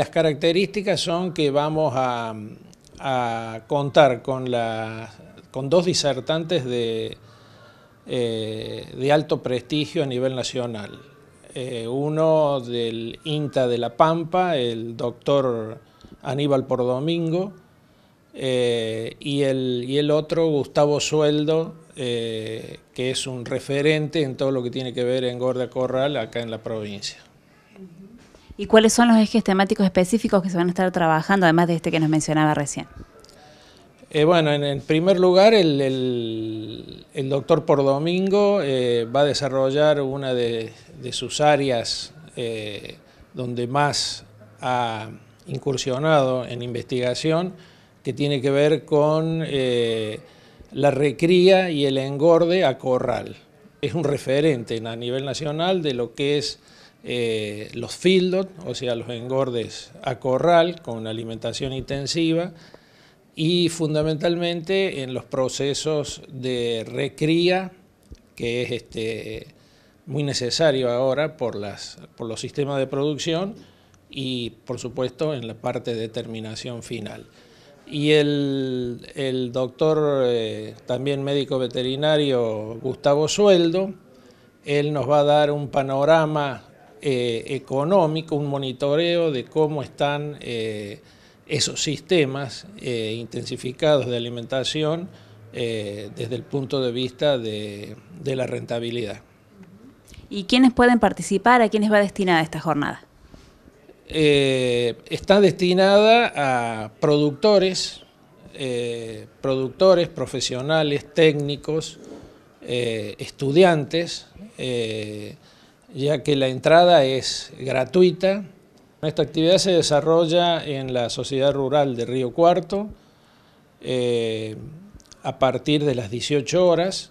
Las características son que vamos a, contar con, con dos disertantes eh, de, alto prestigio a nivel nacional. Eh, uno del INTA de La Pampa, el doctor Aníbal por Domingo, eh, y, el, otro, Gustavo Sueldo, que es un referente en todo lo que tiene que ver en Gorda corral acá en la provincia. ¿Y cuáles son los ejes temáticos específicos que se van a estar trabajando, además de este que nos mencionaba recién? Eh, bueno, en, primer lugar, el, doctor por domingo eh, va a desarrollar una de, sus áreas eh, donde más ha incursionado en investigación, que tiene que ver con la recría y el engorde a corral. Es un referente a nivel nacional de lo que es eh, los fildos, o sea, los engordes a corral con alimentación intensiva y fundamentalmente en los procesos de recría, que es este, muy necesario ahora por, los sistemas de producción y por supuesto en la parte de terminación final. Y el, doctor, eh, también médico veterinario Gustavo Sueldo, él nos va a dar un panorama eh, económico, un monitoreo de cómo están eh, esos sistemas eh, intensificados de alimentación desde el punto de vista de, de, la rentabilidad. ¿Y quiénes pueden participar? ¿A quiénes va destinada esta jornada? está destinada a productores, productores, profesionales, técnicos, estudiantes, ya que la entrada es gratuita. Esta actividad se desarrolla en la Sociedad Rural de Río Cuarto eh, a partir de las 18 horas.